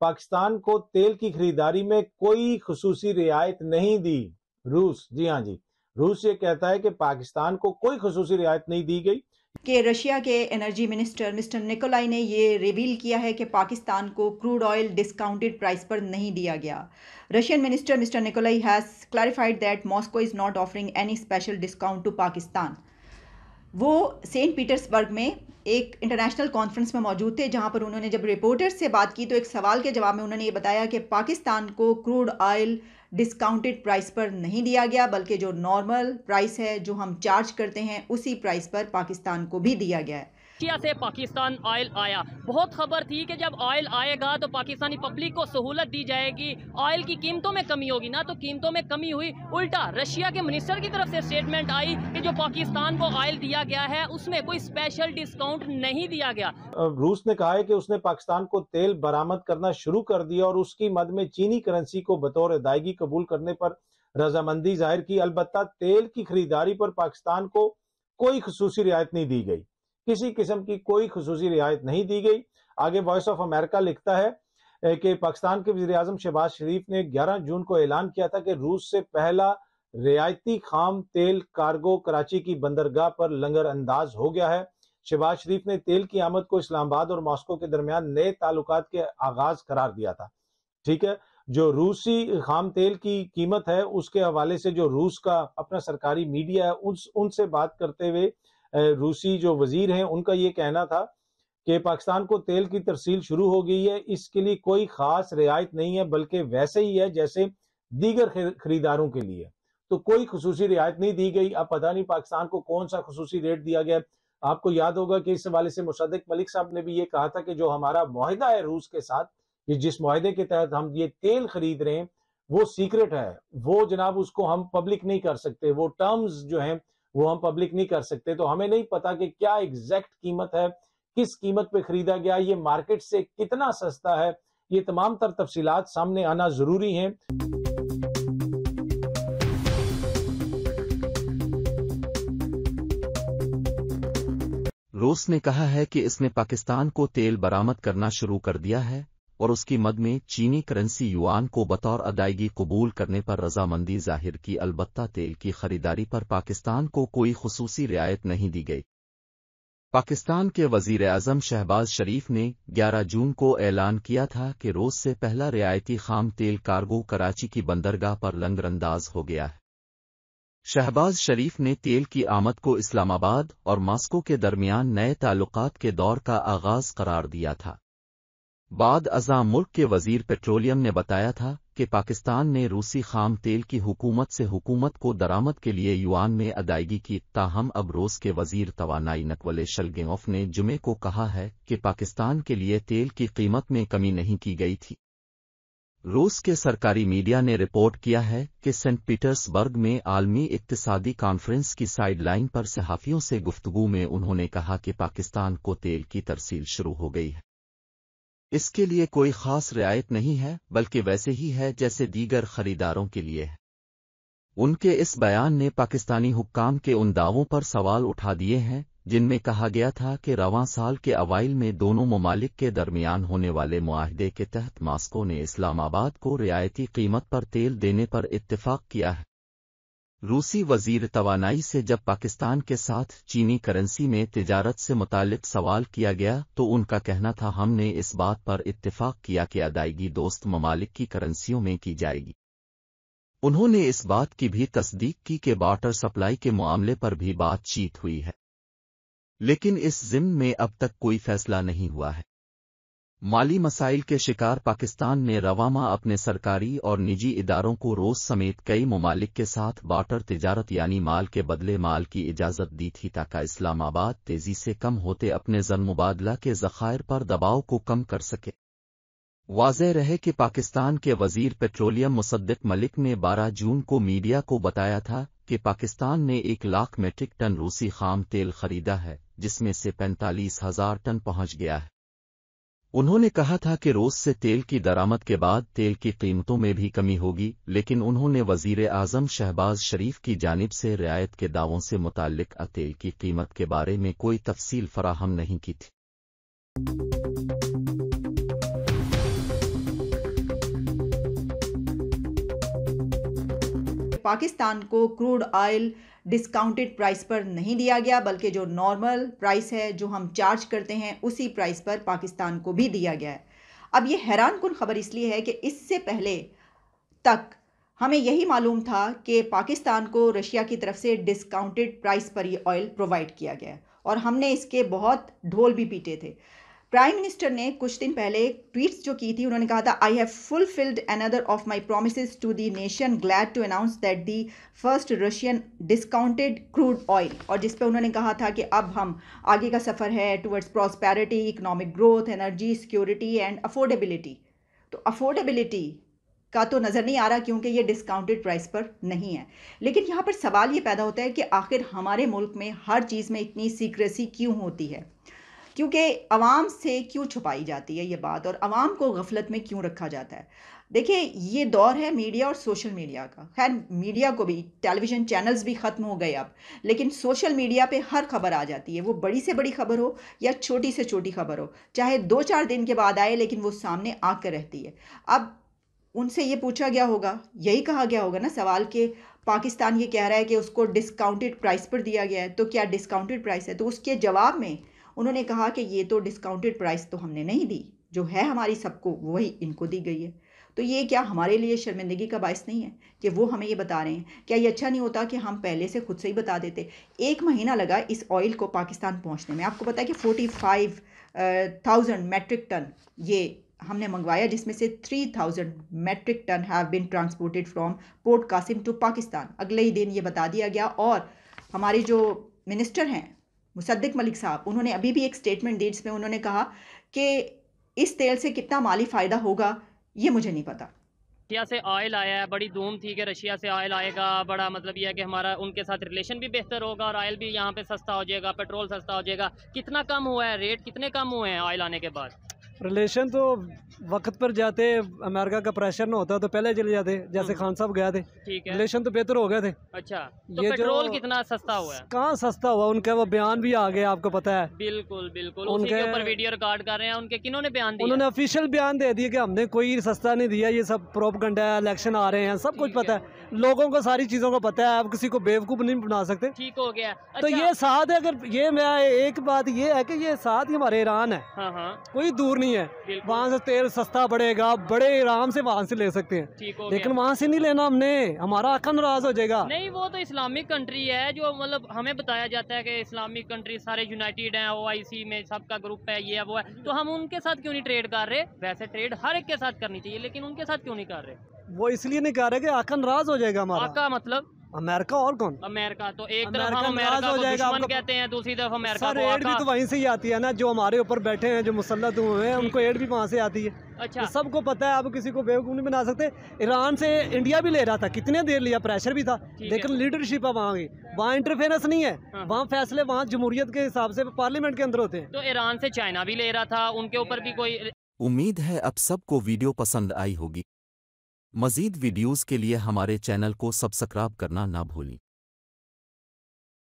पाकिस्तान को तेल की खरीदारी में कोई खसूसी रियायत नहीं दी रूस जी हाँ जी रूस ये कहता है कि पाकिस्तान को कोई खसूसी रियायत नहीं दी गई कि रशिया के एनर्जी मिनिस्टर मिस्टर निकोलाई ने ये रिवील किया है कि पाकिस्तान को क्रूड ऑयल डिस्काउंटेड प्राइस पर नहीं दिया गया Russian minister mister Nikolai has clarified that Moscow is not offering any special discount to Pakistan वो सेंट पीटर्सबर्ग में एक इंटरनेशनल कॉन्फ्रेंस में मौजूद थे जहां पर उन्होंने जब रिपोर्टर्स से बात की तो एक सवाल के जवाब में उन्होंने ये बताया कि पाकिस्तान को क्रूड ऑयल डिस्काउंटेड प्राइस पर नहीं दिया गया बल्कि जो नॉर्मल प्राइस है जो हम चार्ज करते हैं उसी प्राइस पर पाकिस्तान को भी दिया गया है रशिया से पाकिस्तान ऑयल आया बहुत खबर थी कि जब ऑयल आएगा तो पाकिस्तानी पब्लिक को सहूलत दी जाएगी ऑयल की कीमतों में कमी होगी ना तो कीमतों में कमी हुई उल्टा रशिया के मिनिस्टर की तरफ से स्टेटमेंट आई कि जो पाकिस्तान को ऑयल दिया गया है उसमें कोई स्पेशल डिस्काउंट नहीं दिया गया रूस ने कहा है कि उसने पाकिस्तान को तेल बरामद करना शुरू कर दिया और उसकी मद में चीनी करेंसी को बतौर अदायगी कबूल करने पर रजामंदी जाहिर की अलबत्ता तेल की खरीदारी पर पाकिस्तान को कोई खसूसी रियायत नहीं दी गई किसी किस्म की कोई खसूस रियायत नहीं दी गई आगे वॉइस ऑफ अमेरिका लिखता है कि पाकिस्तान के वजी अजम शहबाज शरीफ ने 11 जून को ऐलान किया था कि रूस से पहला रियायती खाम तेल कार्गो कराची की बंदरगाह पर लंगर अंदाज हो गया है शहबाज शरीफ ने तेल की आमद को इस्लामाबाद और मॉस्को के दरमियान नए ताल्लुक के आगाज करार दिया था ठीक है जो रूसी खाम तेल की कीमत है उसके हवाले से जो रूस का अपना सरकारी मीडिया है उस उनसे बात करते हुए रूसी जो वजीर हैं उनका ये कहना था कि पाकिस्तान को तेल की तरसील शुरू हो गई है इसके लिए कोई खास रियायत नहीं है बल्कि वैसे ही है जैसे दीगर खरीदारों के लिए तो कोई खसूसी रियायत नहीं दी गई अब पता नहीं पाकिस्तान को कौन सा खसूसी रेट दिया गया आपको याद होगा कि इस हवाले से मुसदक मलिक साहब ने भी ये कहा था कि जो हमारा माहिदा है रूस के साथ ये जिस माहे के तहत हम ये तेल खरीद रहे हैं वो सीक्रेट है वो जनाब उसको हम पब्लिक नहीं कर सकते वो टर्म्स जो हैं वो हम पब्लिक नहीं कर सकते तो हमें नहीं पता कि क्या एग्जैक्ट कीमत है किस कीमत पे खरीदा गया ये मार्केट से कितना सस्ता है ये तमाम तर तफसीलात सामने आना जरूरी है रूस ने कहा है कि इसने पाकिस्तान को तेल बरामद करना शुरू कर दिया है और उसकी मद में चीनी करेंसी युआन को बतौर अदायगी कबूल करने पर रजामंदी जाहिर की अलबत्ता तेल की खरीदारी पर पाकिस्तान को कोई खसूसी रियायत नहीं दी गई पाकिस्तान के वजीर अजम शहबाज शरीफ ने 11 जून को ऐलान किया था कि रोज से पहला रियायती खाम तेल कार्गो कराची की बंदरगाह पर लंगरअंदाज हो गया है शहबाज शरीफ ने तेल की आमद को इस्लामाबाद और मास्को के दरमियान नए ताल्लुकात के दौर का आगाज करार दिया था बाद अजा मुल्क के वजीर पेट्रोलियम ने बताया था कि पाकिस्तान ने रूसी खाम तेल की हुकूमत से हुकूमत को दरामद के लिए युआन में अदायगी की ताहम अब रूस के वजीर तोानाई नकवले शलगेंफ ने जुमे को कहा है कि पाकिस्तान के लिए तेल की कीमत में कमी नहीं की गई थी रूस के सरकारी मीडिया ने रिपोर्ट किया है कि सेंट पीटर्सबर्ग में आलमी इकतसादी कॉन्फ्रेंस की साइडलाइन पर सहाफ़ियों से गुफ्तगू में उन्होंने कहा कि पाकिस्तान को तेल की तरसील शुरू हो गई है इसके लिए कोई खास रियायत नहीं है बल्कि वैसे ही है जैसे दीगर खरीदारों के लिए है उनके इस बयान ने पाकिस्तानी हुक्काम के उन दावों पर सवाल उठा दिए हैं जिनमें कहा गया था कि रवां साल के अवाइल में दोनों ममालिक के दरमियान होने वाले माहदे के तहत मास्को ने इस्लामाबाद को रियायती कीमत पर तेल देने पर इत्तफाक किया है रूसी वजीर तवानाई से जब पाकिस्तान के साथ चीनी करेंसी में तिजारत से मुतालिक सवाल किया गया तो उनका कहना था हमने इस बात पर इत्तेफाक किया कि अदायगी दोस्त ममालिक की करेंसियों में की जाएगी उन्होंने इस बात की भी तस्दीक की कि वाटर सप्लाई के मामले पर भी बातचीत हुई है लेकिन इस जिम में अब तक कोई फैसला नहीं हुआ है माली मसाइल के शिकार पाकिस्तान ने रवामा अपने सरकारी और निजी इदारों को रोज समेत कई ममालिक के साथ बाटर तिजारत यानी माल के बदले माल की इजाज़त दी थी ताकि इस्लामाबाद तेजी से कम होते अपने मुबादला के जखायर पर दबाव को कम कर सके वाज रहे कि पाकिस्तान के वजीर पेट्रोलियम मुसद्दिक मलिक ने 12 जून को मीडिया को बताया था कि पाकिस्तान ने एक लाख मेट्रिक टन रूसी खाम तेल खरीदा है जिसमें से पैंतालीस हजार टन पहुंच गया है उन्होंने कहा था कि रोस से तेल की दरामद के बाद तेल की कीमतों में भी कमी होगी लेकिन उन्होंने वजीर आजम शहबाज शरीफ की जानब से रियायत के दावों से मुतक तेल की कीमत के बारे में कोई तफसील फराहम नहीं की थी पाकिस्तान को क्रूड ऑयल डिस्काउंटेड प्राइस पर नहीं दिया गया बल्कि जो नॉर्मल प्राइस है जो हम चार्ज करते हैं उसी प्राइस पर पाकिस्तान को भी दिया गया है अब ये हैरान कन खबर इसलिए है कि इससे पहले तक हमें यही मालूम था कि पाकिस्तान को रशिया की तरफ से डिस्काउंटेड प्राइस पर ये ऑयल प्रोवाइड किया गया और हमने इसके बहुत ढोल भी पीटे थे प्राइम मिनिस्टर ने कुछ दिन पहले ट्वीट्स जो की थी उन्होंने कहा था I have fulfilled another of my promise to the nation glad to announce that the first Russian discounted crude oil और जिस पे उन्होंने कहा था कि अब हम आगे का सफ़र है towards prosperity economic growth energy security and affordability तो अफोर्डेबिलिटी का तो नज़र नहीं आ रहा क्योंकि ये डिस्काउंटेड प्राइस पर नहीं है लेकिन यहाँ पर सवाल ये पैदा होता है कि आखिर हमारे मुल्क में हर चीज़ में इतनी सीक्रेसी क्यों होती है क्योंकि आवाम से क्यों छुपाई जाती है ये बात और आवाम को गफलत में क्यों रखा जाता है देखिए ये दौर है मीडिया और सोशल मीडिया का खैर मीडिया को भी टेलीविज़न चैनल्स भी ख़त्म हो गए अब लेकिन सोशल मीडिया पे हर खबर आ जाती है वो बड़ी से बड़ी खबर हो या छोटी से छोटी खबर हो चाहे दो चार दिन के बाद आए लेकिन वो सामने आकर रहती है अब उनसे ये पूछा गया होगा यही कहा गया होगा ना सवाल के पाकिस्तान ये कह रहा है कि उसको डिस्काउंटेड प्राइस पर दिया गया है तो क्या डिस्काउंटेड प्राइस है तो उसके जवाब में उन्होंने कहा कि ये तो डिस्काउंटेड प्राइस तो हमने नहीं दी जो है हमारी सबको वही इनको दी गई है तो ये क्या हमारे लिए शर्मिंदगी का बायस नहीं है कि वो हमें ये बता रहे हैं क्या ये अच्छा नहीं होता कि हम पहले से खुद से ही बता देते एक महीना लगा इस ऑयल को पाकिस्तान पहुंचने में आपको पता है कि forty five thousand metric ton ये हमने मंगवाया जिसमें से three thousand metric ton have been transported from port Qasim to Pakistan अगले ही दिन ये बता दिया गया और हमारे जो मिनिस्टर हैं मुसद्दिक मलिक साहब उन्होंने अभी भी एक स्टेटमेंट दी जिसमें उन्होंने कहा कि इस तेल से कितना माली फ़ायदा होगा ये मुझे नहीं पता रशिया से ऑयल आया है बड़ी धूम थी कि रशिया से ऑयल आएगा बड़ा मतलब यह है कि हमारा उनके साथ रिलेशन भी बेहतर होगा और ऑयल भी यहाँ पे सस्ता हो जाएगा पेट्रोल सस्ता हो जाएगा कितना कम हुआ है रेट कितने कम हुए हैं ऑयल आने के बाद रिलेशन तो वक्त पर जाते अमेरिका का प्रेशर ना होता तो पहले चले जाते जैसे हम्म। खान साहब गए थे रिलेशन तो बेहतर हो गए थे अच्छा तो ये पेट्रोल कितना सस्ता हुआ कहाँ सस्ता हुआ उनका वो बयान भी आ गया आपको पता है बिल्कुल बिल्कुल उनके ऊपर वीडियो रिकॉर्ड कर रहे हैं उनके किन्होंने बयान दिया उन्होंने ऑफिशियल बयान दे दिया कि हमने कोई सस्ता नहीं दिया ये सब प्रोप है इलेक्शन आ रहे हैं सब कुछ पता है लोगों को सारी चीज़ों का पता है आप किसी को बेवकूफ़ नहीं बना सकते ठीक हो गया तो अच्छा। तो ये साथ है अगर ये मैं एक बात ये है कि ये साथ ही हमारे ईरान है हाँ, हाँ। कोई दूर नहीं है वहाँ से तेल सस्ता पड़ेगा बड़े आराम से वहाँ से ले सकते हैं लेकिन वहाँ से नहीं लेना हमने हमारा आका नाराज हो जाएगा नहीं वो तो इस्लामिक कंट्री है जो मतलब हमें बताया जाता है कि इस्लामिक कंट्री सारे यूनाइटेड हैं ओ में सबका ग्रुप है ये है वो है तो हम उनके साथ क्यों नहीं ट्रेड कर रहे वैसे ट्रेड हर एक के साथ करनी चाहिए लेकिन उनके साथ क्यों नहीं कर रहे वो इसलिए नहीं कर रहे कि आका नाराज हो जाएगा हमारा आका मतलब अमेरिका और कौन अमेरिका तो एक अमेरिका तरफ अमेरिका हो जाएगा कहते हैं दूसरी तरफ अमेरिका सर एड भी तो वहीं से ही आती है ना जो हमारे ऊपर बैठे हैं जो मुसलत हुए हैं हम्म। उनको एड भी वहाँ से आती है अच्छा तो सबको पता है आप किसी को बेवकूफ़ नहीं बना सकते ईरान से इंडिया भी ले रहा था कितने देर लिया प्रेशर भी था लेकिन लीडरशिप है वहाँ की वहाँ इंटरफेरेंस नहीं है हाँ। वहाँ फैसले वहाँ जमहूरियत के हिसाब से पार्लियामेंट के अंदर होते हैं तो ईरान से चाइना भी ले रहा था उनके ऊपर भी कोई उम्मीद है अब सबको वीडियो पसंद आई होगी मजीद वीडियोस के लिए हमारे चैनल को सब्सक्राइब करना ना भूलें